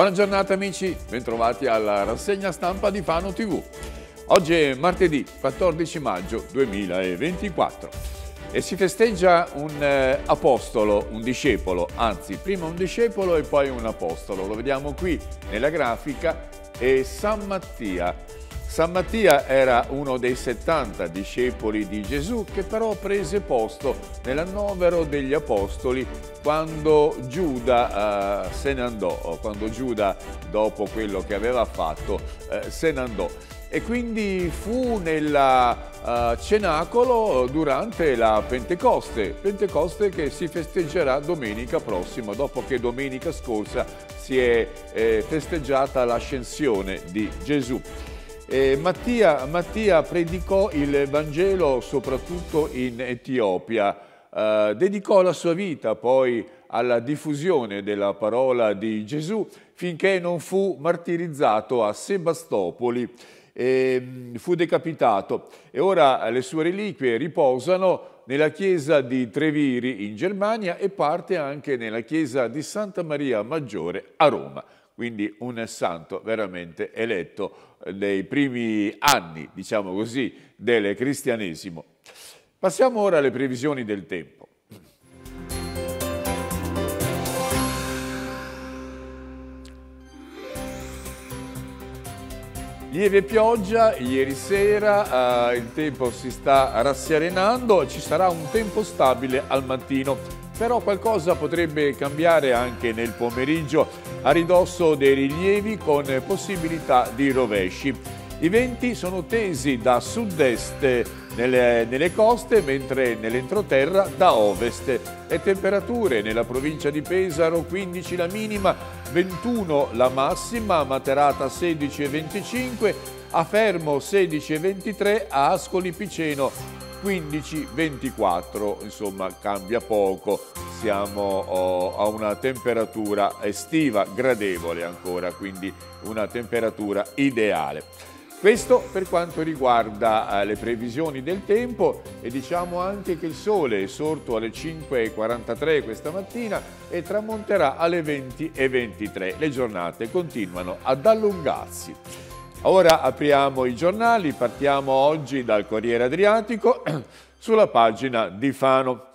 Buona giornata amici, bentrovati alla rassegna stampa di Fano TV. Oggi è martedì 14 maggio 2024 e si festeggia un eh, apostolo, un discepolo, anzi prima un discepolo e poi un apostolo. Lo vediamo qui nella grafica, è San Mattia San Mattia era uno dei 70 discepoli di Gesù che però prese posto nell'annovero degli apostoli quando Giuda eh, se ne andò, quando Giuda dopo quello che aveva fatto eh, se ne andò e quindi fu nel uh, eh, cenacolo durante la Pentecoste, Pentecoste che si festeggerà domenica prossima, dopo che domenica scorsa si è eh, festeggiata l'ascensione di Gesù. Eh, Mattia, Mattia, predicò il Vangelo soprattutto in Etiopia, eh, dedicò la sua vita poi alla diffusione della parola di Gesù finché non fu martirizzato a Sebastopoli e ehm, fu decapitato e ora le sue reliquie riposano nella chiesa di Treviri in Germania e parte anche nella chiesa di Santa Maria Maggiore a Roma quindi un santo veramente eletto nei eh, primi anni, diciamo così, del cristianesimo. Passiamo ora alle previsioni del tempo. Lieve pioggia, ieri sera eh, il tempo si sta rasserenando, ci sarà un tempo stabile al mattino, però qualcosa potrebbe cambiare anche nel pomeriggio a ridosso dei rilievi con possibilità di rovesci. I venti sono tesi da sud-est nelle, nelle, coste, mentre nell'entroterra da ovest. Le temperature nella provincia di Pesaro 15 la minima, 21 la massima, a Materata 16 e 25, a Fermo 16 e 23, a Ascoli Piceno 15-24, insomma cambia poco siamo oh, a una temperatura estiva gradevole ancora, quindi una temperatura ideale. Questo per quanto riguarda eh, le previsioni del tempo e diciamo anche che il sole è sorto alle 5.43 questa mattina e tramonterà alle 20.23. Le giornate continuano ad allungarsi. Ora apriamo i giornali, partiamo oggi dal Corriere Adriatico sulla pagina di Fano.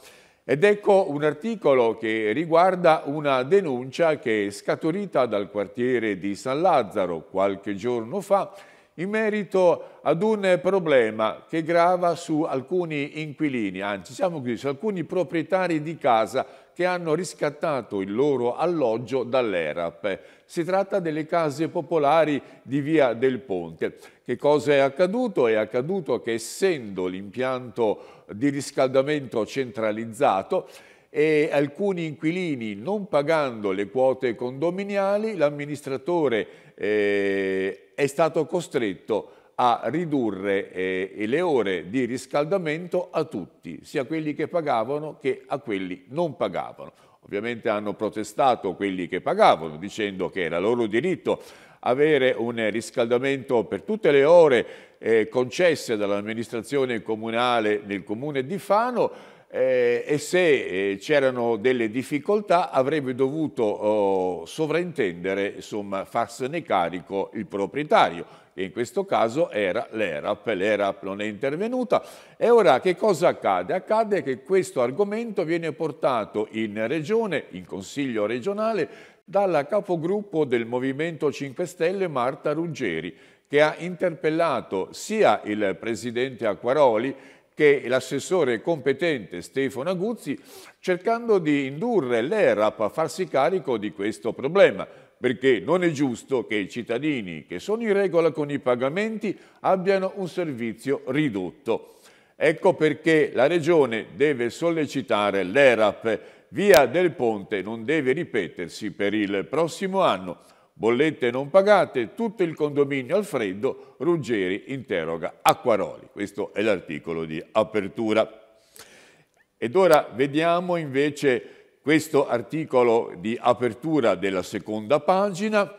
Ed ecco un articolo che riguarda una denuncia che è scaturita dal quartiere di San Lazzaro qualche giorno fa in merito ad un problema che grava su alcuni inquilini, anzi siamo qui su alcuni proprietari di casa che hanno riscattato il loro alloggio dall'ERAP. Si tratta delle case popolari di Via del Ponte. Che cosa è accaduto? È accaduto che essendo l'impianto di riscaldamento centralizzato e alcuni inquilini non pagando le quote condominiali, l'amministratore eh, è stato costretto a ridurre eh, le ore di riscaldamento a tutti, sia a quelli che pagavano che a quelli non pagavano. Ovviamente hanno protestato quelli che pagavano dicendo che era loro diritto avere un riscaldamento per tutte le ore eh, concesse dall'amministrazione comunale nel comune di Fano, eh, e se eh, c'erano delle difficoltà avrebbe dovuto oh, sovrintendere, insomma, farsene carico il proprietario, che in questo caso era l'ERAP, l'ERAP non è intervenuta. E ora che cosa accade? Accade che questo argomento viene portato in regione, in consiglio regionale, dalla capogruppo del Movimento 5 Stelle Marta Ruggeri, che ha interpellato sia il presidente Acquaroli che l'assessore competente Stefano Aguzzi cercando di indurre l'ERAP a farsi carico di questo problema perché non è giusto che i cittadini che sono in regola con i pagamenti abbiano un servizio ridotto. Ecco perché la Regione deve sollecitare l'ERAP. Via del Ponte non deve ripetersi per il prossimo anno bollette non pagate, tutto il condominio al freddo, Ruggeri interroga Acquaroli. Questo è l'articolo di apertura. Ed ora vediamo invece questo articolo di apertura della seconda pagina.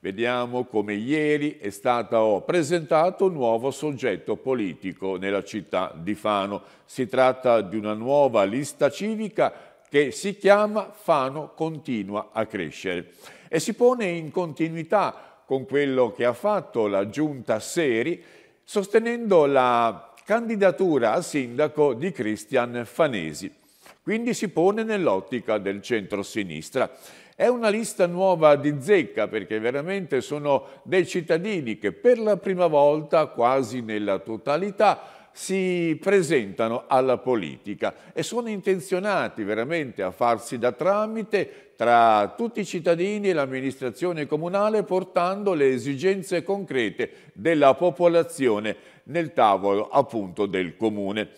Vediamo come ieri è stato presentato un nuovo soggetto politico nella città di Fano. Si tratta di una nuova lista civica che si chiama Fano Continua a Crescere e si pone in continuità con quello che ha fatto la giunta Seri, sostenendo la candidatura a sindaco di Cristian Fanesi. Quindi si pone nell'ottica del centro-sinistra. È una lista nuova di zecca perché veramente sono dei cittadini che per la prima volta, quasi nella totalità, si presentano alla politica e sono intenzionati veramente a farsi da tramite tra tutti i cittadini e l'amministrazione comunale portando le esigenze concrete della popolazione nel tavolo appunto del comune.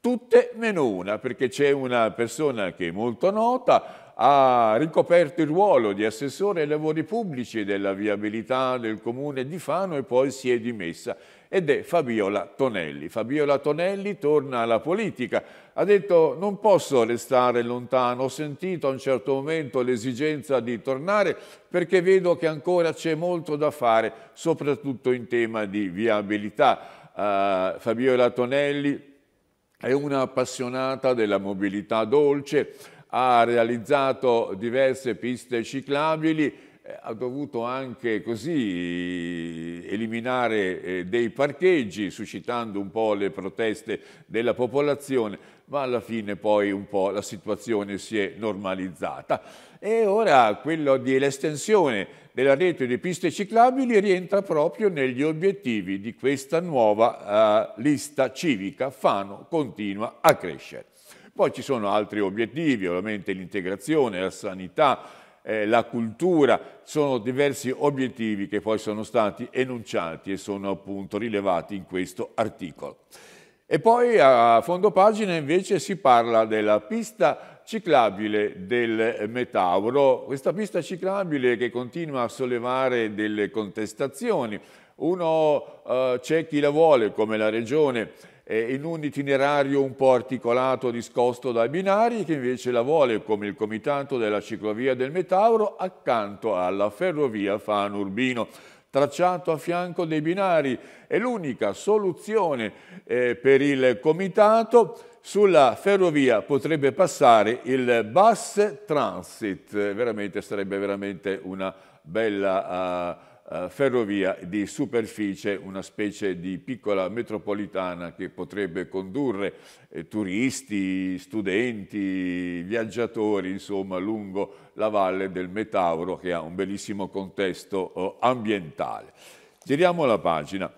Tutte meno una, perché c'è una persona che è molto nota, ha ricoperto il ruolo di assessore ai lavori pubblici della viabilità del comune di Fano e poi si è dimessa ed è Fabiola Tonelli. Fabiola Tonelli torna alla politica, ha detto non posso restare lontano, ho sentito a un certo momento l'esigenza di tornare perché vedo che ancora c'è molto da fare, soprattutto in tema di viabilità. Uh, Fabiola Tonelli è una appassionata della mobilità dolce, ha realizzato diverse piste ciclabili, ha dovuto anche così eh, eliminare eh, dei parcheggi, suscitando un po' le proteste della popolazione, ma alla fine poi un po' la situazione si è normalizzata. E ora quello dell'estensione della rete di piste ciclabili rientra proprio negli obiettivi di questa nuova eh, lista civica. Fano continua a crescere. Poi ci sono altri obiettivi, ovviamente l'integrazione, la sanità, eh, la cultura, sono diversi obiettivi che poi sono stati enunciati e sono appunto rilevati in questo articolo. E poi a fondo pagina invece si parla della pista ciclabile del Metauro, questa pista ciclabile che continua a sollevare delle contestazioni. Uno eh, c'è chi la vuole, come la Regione, eh, in un itinerario un po' articolato discosto dai binari che invece la vuole come il comitato della ciclovia del Metauro accanto alla ferrovia Fan Urbino tracciato a fianco dei binari. È l'unica soluzione eh, per il comitato. Sulla ferrovia potrebbe passare il bus transit, veramente, sarebbe veramente una bella... Uh, eh, ferrovia di superficie, una specie di piccola metropolitana che potrebbe condurre eh, turisti, studenti, viaggiatori, insomma, lungo la valle del Metauro che ha un bellissimo contesto eh, ambientale. Giriamo la pagina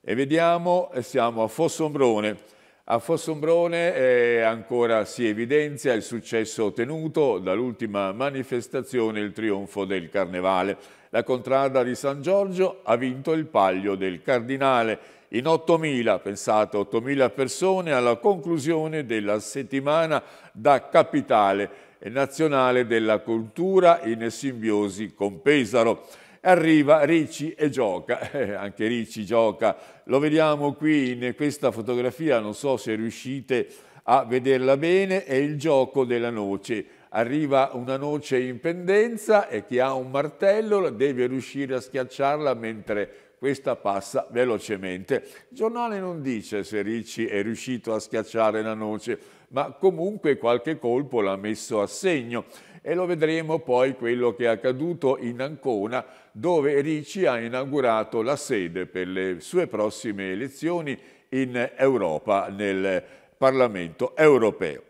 e vediamo, eh, siamo a Fossombrone. A Fossombrone eh, ancora si evidenzia il successo ottenuto dall'ultima manifestazione, il trionfo del Carnevale. La contrada di San Giorgio ha vinto il Paglio del Cardinale in 8.000, pensate, 8.000 persone alla conclusione della settimana da capitale nazionale della cultura in simbiosi con Pesaro. Arriva Ricci e gioca, eh, anche Ricci gioca, lo vediamo qui in questa fotografia, non so se riuscite a vederla bene, è il gioco della noce arriva una noce in pendenza e chi ha un martello deve riuscire a schiacciarla mentre questa passa velocemente. Il giornale non dice se Ricci è riuscito a schiacciare la noce, ma comunque qualche colpo l'ha messo a segno e lo vedremo poi quello che è accaduto in Ancona dove Ricci ha inaugurato la sede per le sue prossime elezioni in Europa nel Parlamento europeo.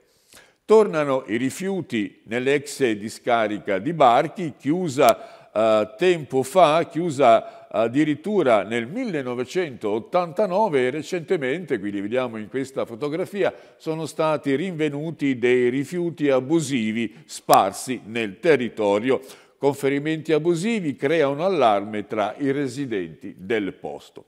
Tornano i rifiuti nell'ex discarica di Barchi, chiusa eh, tempo fa, chiusa addirittura nel 1989 e recentemente, quindi vediamo in questa fotografia, sono stati rinvenuti dei rifiuti abusivi sparsi nel territorio. Conferimenti abusivi creano allarme tra i residenti del posto.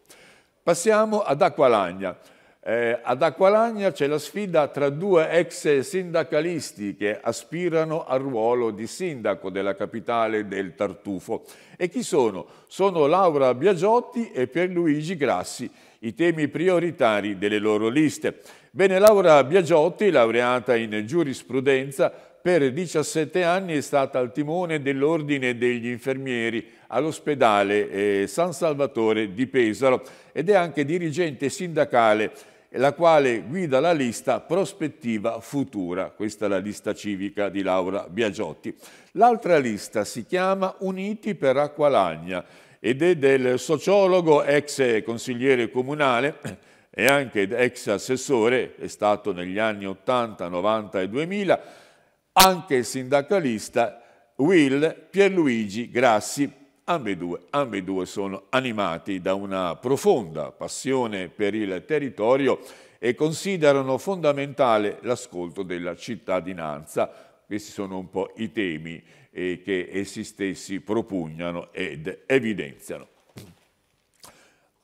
Passiamo ad Acqualagna. Eh, ad Acqualagna c'è la sfida tra due ex sindacalisti che aspirano al ruolo di sindaco della capitale del Tartufo. E chi sono? Sono Laura Biagiotti e Pierluigi Grassi, i temi prioritari delle loro liste. Bene, Laura Biagiotti, laureata in giurisprudenza, per 17 anni è stata al timone dell'Ordine degli Infermieri all'ospedale eh, San Salvatore di Pesaro ed è anche dirigente sindacale la quale guida la lista Prospettiva Futura, questa è la lista civica di Laura Biagiotti. L'altra lista si chiama Uniti per Acqualagna ed è del sociologo ex consigliere comunale e anche ex assessore, è stato negli anni 80, 90 e 2000, anche il sindacalista Will Pierluigi Grassi, ambedue, ambedue sono animati da una profonda passione per il territorio e considerano fondamentale l'ascolto della cittadinanza. Questi sono un po' i temi eh, che essi stessi propugnano ed evidenziano.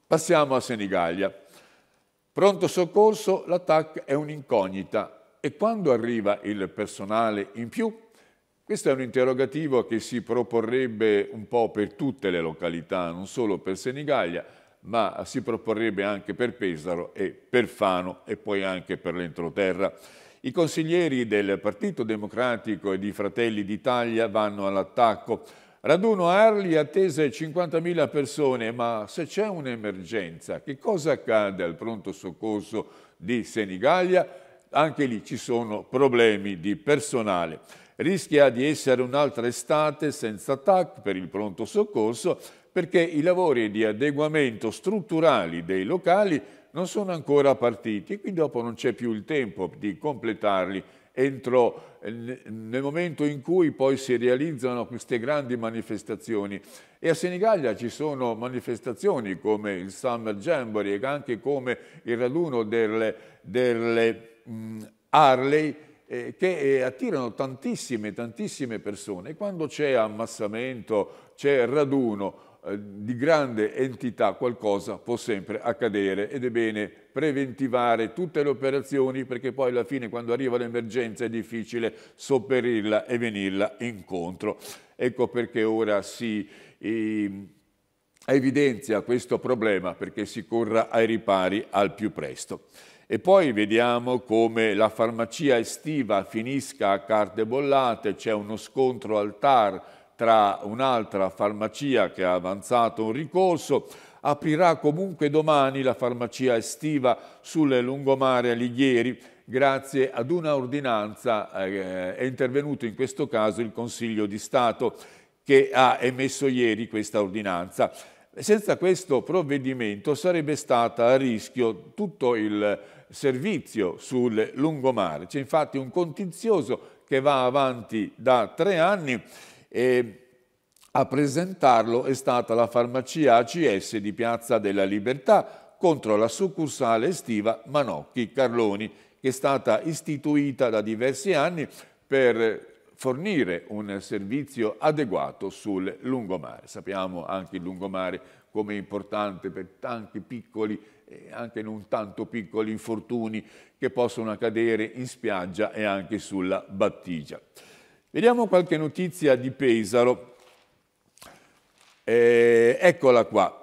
Passiamo a Senigallia. Pronto soccorso, l'attacco è un'incognita. E quando arriva il personale in più? Questo è un interrogativo che si proporrebbe un po' per tutte le località, non solo per Senigallia, ma si proporrebbe anche per Pesaro e per Fano e poi anche per l'entroterra. I consiglieri del Partito Democratico e di Fratelli d'Italia vanno all'attacco. Raduno Arli attese 50.000 persone, ma se c'è un'emergenza, che cosa accade al pronto soccorso di Senigallia? anche lì ci sono problemi di personale. Rischia di essere un'altra estate senza TAC per il pronto soccorso perché i lavori di adeguamento strutturali dei locali non sono ancora partiti e qui dopo non c'è più il tempo di completarli entro eh, nel momento in cui poi si realizzano queste grandi manifestazioni. E a Senigallia ci sono manifestazioni come il Summer Jamboree e anche come il raduno delle, delle Harley eh, che eh, attirano tantissime, tantissime persone. Quando c'è ammassamento, c'è raduno eh, di grande entità, qualcosa può sempre accadere ed è bene preventivare tutte le operazioni perché poi alla fine quando arriva l'emergenza è difficile sopperirla e venirla incontro. Ecco perché ora si... Eh, evidenzia questo problema perché si corra ai ripari al più presto. E poi vediamo come la farmacia estiva finisca a carte bollate, c'è uno scontro al TAR tra un'altra farmacia che ha avanzato un ricorso, aprirà comunque domani la farmacia estiva sulle lungomare Alighieri, grazie ad una ordinanza eh, è intervenuto in questo caso il Consiglio di Stato che ha emesso ieri questa ordinanza. Senza questo provvedimento sarebbe stata a rischio tutto il servizio sul lungomare. C'è infatti un contenzioso che va avanti da tre anni e a presentarlo è stata la farmacia ACS di Piazza della Libertà contro la succursale estiva Manocchi Carloni, che è stata istituita da diversi anni per fornire un servizio adeguato sul lungomare. Sappiamo anche il lungomare come è importante per tanti piccoli e anche non tanto piccoli infortuni che possono accadere in spiaggia e anche sulla battigia. Vediamo qualche notizia di Pesaro. Eh, eccola qua.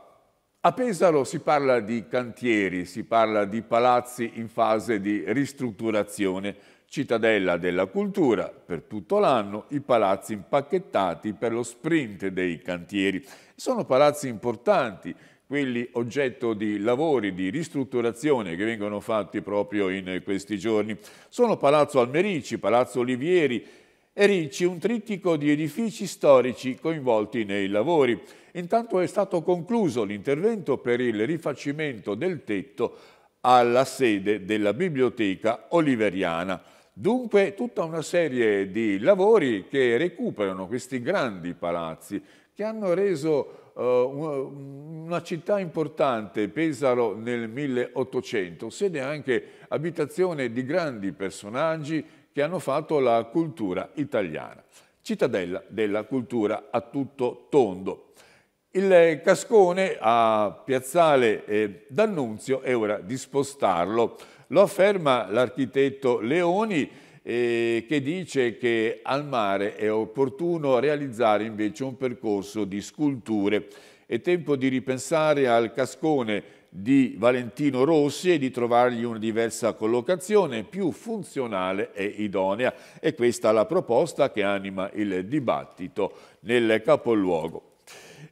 A Pesaro si parla di cantieri, si parla di palazzi in fase di ristrutturazione Cittadella della cultura, per tutto l'anno i palazzi impacchettati per lo sprint dei cantieri. Sono palazzi importanti, quelli oggetto di lavori di ristrutturazione che vengono fatti proprio in questi giorni. Sono Palazzo Almerici, Palazzo Olivieri e Ricci, un trittico di edifici storici coinvolti nei lavori. Intanto è stato concluso l'intervento per il rifacimento del tetto alla sede della biblioteca oliveriana. Dunque tutta una serie di lavori che recuperano questi grandi palazzi che hanno reso eh, una città importante, Pesaro nel 1800, sede anche abitazione di grandi personaggi che hanno fatto la cultura italiana. Cittadella della cultura a tutto tondo. Il cascone a Piazzale D'Annunzio è ora di spostarlo lo afferma l'architetto Leoni eh, che dice che al mare è opportuno realizzare invece un percorso di sculture. È tempo di ripensare al cascone di Valentino Rossi e di trovargli una diversa collocazione più funzionale e idonea. E questa è la proposta che anima il dibattito nel capoluogo.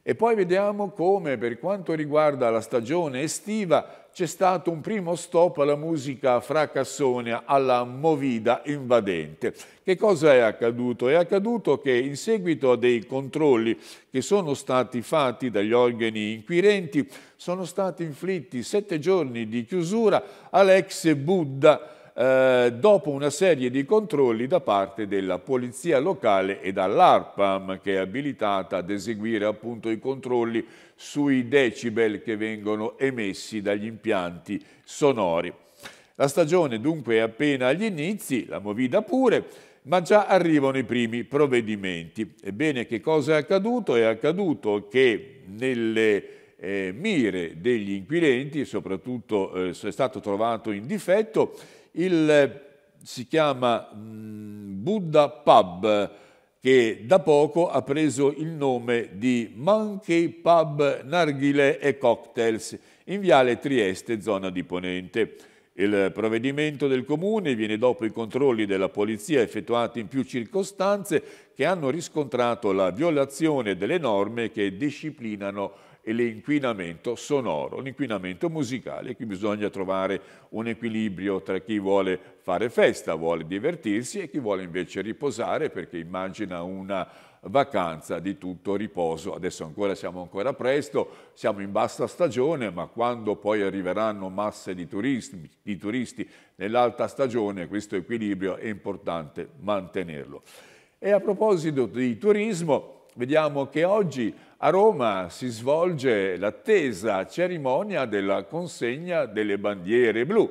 E poi vediamo come per quanto riguarda la stagione estiva c'è stato un primo stop alla musica fracassonea, alla movida invadente. Che cosa è accaduto? È accaduto che in seguito a dei controlli che sono stati fatti dagli organi inquirenti sono stati inflitti sette giorni di chiusura all'ex Buddha eh, dopo una serie di controlli da parte della polizia locale e dall'ARPAM che è abilitata ad eseguire appunto i controlli sui decibel che vengono emessi dagli impianti sonori. La stagione dunque è appena agli inizi, la Movida pure, ma già arrivano i primi provvedimenti. Ebbene, che cosa è accaduto? È accaduto che nelle eh, mire degli inquirenti, soprattutto eh, è stato trovato in difetto il, eh, si chiama mh, mm, Buddha Pub, che da poco ha preso il nome di Monkey Pub Narghile e Cocktails in Viale Trieste, zona di Ponente. Il provvedimento del Comune viene dopo i controlli della Polizia effettuati in più circostanze che hanno riscontrato la violazione delle norme che disciplinano l'inquinamento sonoro, l'inquinamento musicale. Qui bisogna trovare un equilibrio tra chi vuole fare festa, vuole divertirsi e chi vuole invece riposare perché immagina una vacanza di tutto riposo. Adesso ancora siamo ancora presto, siamo in bassa stagione, ma quando poi arriveranno masse di turisti, di turisti nell'alta stagione, questo equilibrio è importante mantenerlo. E a proposito di turismo, vediamo che oggi a Roma si svolge l'attesa cerimonia della consegna delle bandiere blu.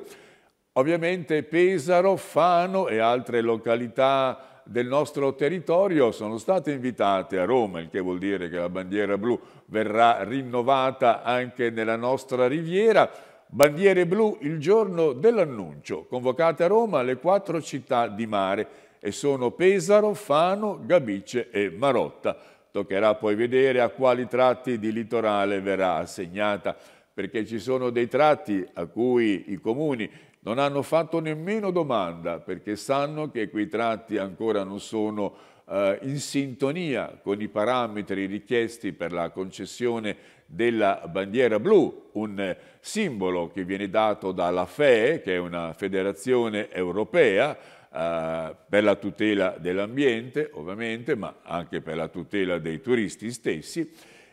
Ovviamente Pesaro, Fano e altre località del nostro territorio sono state invitate a Roma, il che vuol dire che la bandiera blu verrà rinnovata anche nella nostra riviera. Bandiere blu il giorno dell'annuncio, convocate a Roma le quattro città di mare e sono Pesaro, Fano, Gabice e Marotta. Toccherà poi vedere a quali tratti di litorale verrà assegnata perché ci sono dei tratti a cui i comuni non hanno fatto nemmeno domanda perché sanno che quei tratti ancora non sono eh, in sintonia con i parametri richiesti per la concessione della bandiera blu, un simbolo che viene dato dalla FEE, che è una federazione europea, eh, per la tutela dell'ambiente ovviamente, ma anche per la tutela dei turisti stessi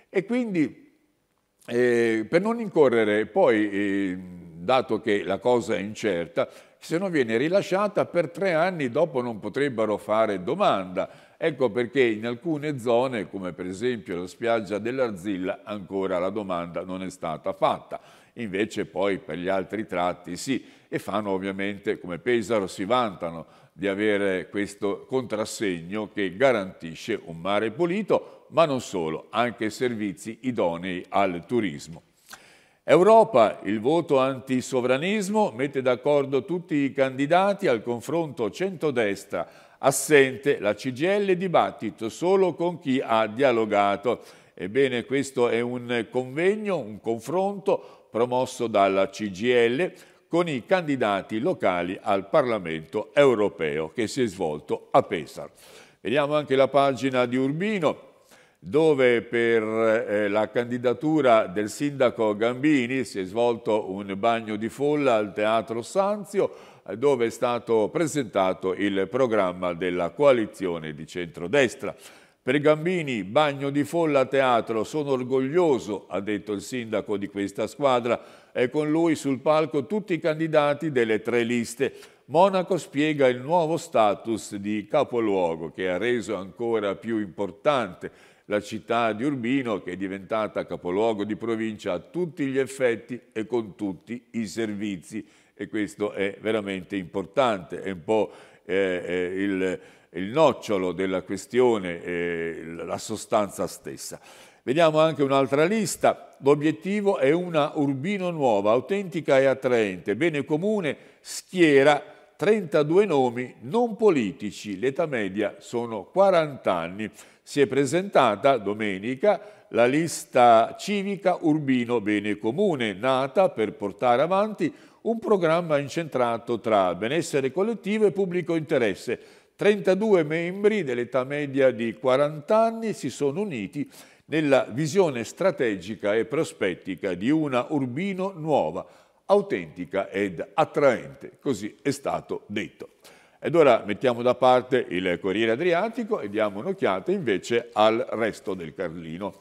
e quindi eh, per non incorrere poi eh, dato che la cosa è incerta, se non viene rilasciata per tre anni dopo non potrebbero fare domanda. Ecco perché in alcune zone, come per esempio la spiaggia dell'Arzilla, ancora la domanda non è stata fatta. Invece poi per gli altri tratti sì, e fanno ovviamente, come Pesaro, si vantano di avere questo contrassegno che garantisce un mare pulito, ma non solo, anche servizi idonei al turismo. Europa, il voto antisovranismo, mette d'accordo tutti i candidati al confronto centrodestra. Assente la CGL dibattito solo con chi ha dialogato. Ebbene, questo è un convegno, un confronto promosso dalla CGL con i candidati locali al Parlamento europeo che si è svolto a Pesaro. Vediamo anche la pagina di Urbino dove per eh, la candidatura del sindaco Gambini si è svolto un bagno di folla al Teatro Sanzio, eh, dove è stato presentato il programma della coalizione di centrodestra. Per Gambini, bagno di folla teatro, sono orgoglioso, ha detto il sindaco di questa squadra, e con lui sul palco tutti i candidati delle tre liste. Monaco spiega il nuovo status di capoluogo che ha reso ancora più importante la città di Urbino che è diventata capoluogo di provincia a tutti gli effetti e con tutti i servizi e questo è veramente importante, è un po' eh, eh il, il, nocciolo della questione, eh, la sostanza stessa. Vediamo anche un'altra lista. L'obiettivo è una Urbino nuova, autentica e attraente. Bene comune schiera 32 nomi non politici. L'età media sono 40 anni si è presentata domenica la lista civica Urbino Bene Comune, nata per portare avanti un programma incentrato tra benessere collettivo e pubblico interesse. 32 membri dell'età media di 40 anni si sono uniti nella visione strategica e prospettica di una Urbino nuova, autentica ed attraente, così è stato detto. Ed ora mettiamo da parte il Corriere Adriatico e diamo un'occhiata invece al resto del Carlino.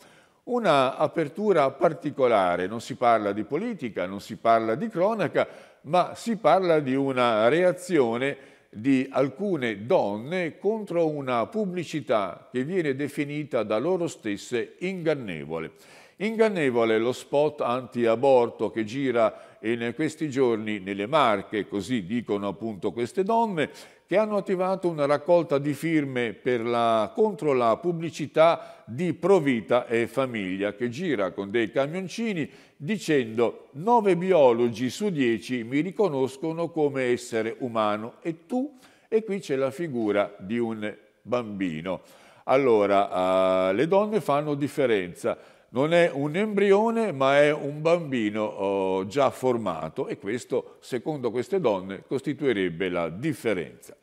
Una apertura particolare, non si parla di politica, non si parla di cronaca, ma si parla di una reazione di alcune donne contro una pubblicità che viene definita da loro stesse ingannevole. Ingannevole lo spot anti-aborto che gira in questi giorni nelle Marche, così dicono appunto queste donne, che hanno attivato una raccolta di firme la, contro la pubblicità di Provita e Famiglia, che gira con dei camioncini dicendo «Nove biologi su dieci mi riconoscono come essere umano e tu?» E qui c'è la figura di un bambino. Allora, uh, le donne fanno differenza non è un embrione ma è un bambino oh, già formato e questo, secondo queste donne, costituirebbe la differenza.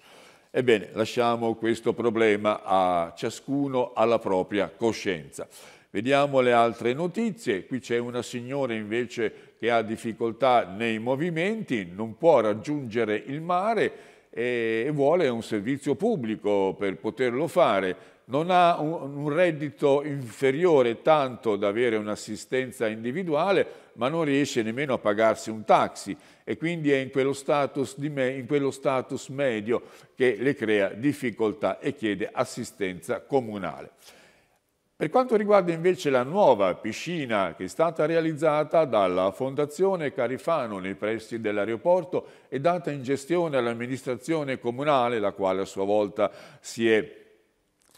Ebbene, lasciamo questo problema a ciascuno alla propria coscienza. Vediamo le altre notizie. Qui c'è una signora invece che ha difficoltà nei movimenti, non può raggiungere il mare e vuole un servizio pubblico per poterlo fare non ha un, reddito inferiore tanto da avere un'assistenza individuale, ma non riesce nemmeno a pagarsi un taxi e quindi è in quello status, me, in quello status medio che le crea difficoltà e chiede assistenza comunale. Per quanto riguarda invece la nuova piscina che è stata realizzata dalla Fondazione Carifano nei pressi dell'aeroporto e data in gestione all'amministrazione comunale, la quale a sua volta si è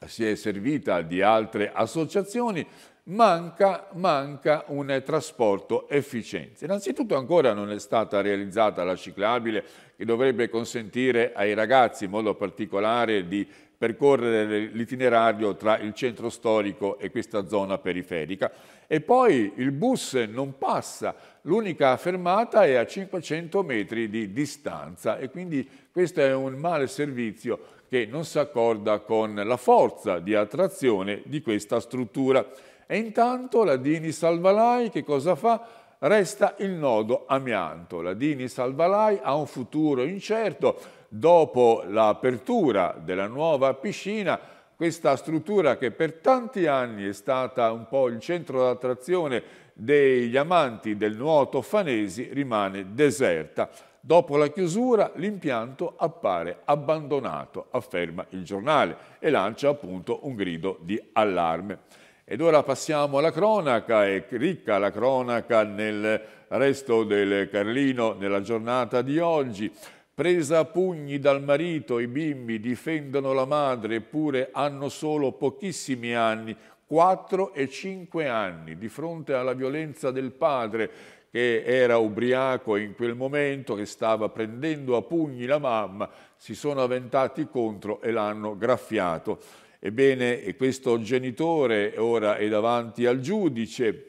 si è servita di altre associazioni, manca, manca un trasporto efficiente. Innanzitutto ancora non è stata realizzata la ciclabile che dovrebbe consentire ai ragazzi in modo particolare di percorrere l'itinerario tra il centro storico e questa zona periferica. E poi il bus non passa, l'unica fermata è a 500 metri di distanza e quindi questo è un male servizio che non si accorda con la forza di attrazione di questa struttura. E intanto la Dini Salvalai che cosa fa? Resta il nodo amianto. La Dini Salvalai ha un futuro incerto. Dopo l'apertura della nuova piscina, questa struttura che per tanti anni è stata un po' il centro d'attrazione degli amanti del nuoto fanesi rimane deserta. Dopo la chiusura l'impianto appare abbandonato, afferma il giornale e lancia appunto un grido di allarme. Ed ora passiamo alla cronaca, è ricca la cronaca nel resto del Carlino nella giornata di oggi. Presa a pugni dal marito, i bimbi difendono la madre eppure hanno solo pochissimi anni, 4 e 5 anni di fronte alla violenza del padre che era ubriaco in quel momento, che stava prendendo a pugni la mamma, si sono avventati contro e l'hanno graffiato. Ebbene, questo genitore ora è davanti al giudice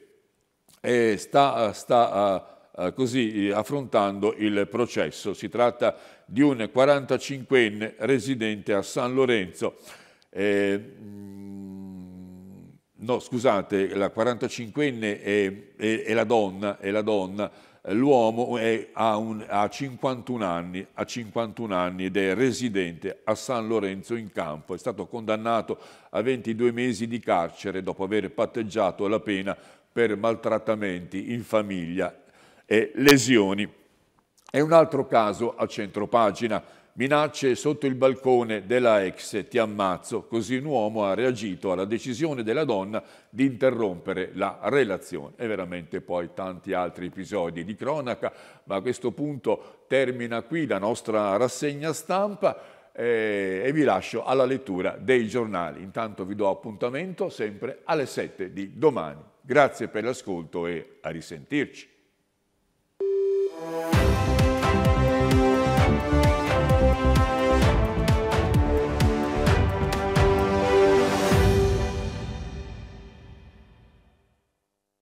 e sta, sta uh, così affrontando il processo. Si tratta di un 45enne residente a San Lorenzo. Eh, no scusate, la 45enne è, è, è la donna, è la donna, l'uomo è, ha, un, ha, 51 anni, ha 51 anni ed è residente a San Lorenzo in campo. È stato condannato a 22 mesi di carcere dopo aver patteggiato la pena per maltrattamenti in famiglia e lesioni. È un altro caso a centropagina. Minacce sotto il balcone della ex, ti ammazzo, così un uomo ha reagito alla decisione della donna di interrompere la relazione. E veramente poi tanti altri episodi di cronaca, ma a questo punto termina qui la nostra rassegna stampa eh, e vi lascio alla lettura dei giornali. Intanto vi do appuntamento sempre alle 7 di domani. Grazie per l'ascolto e a risentirci.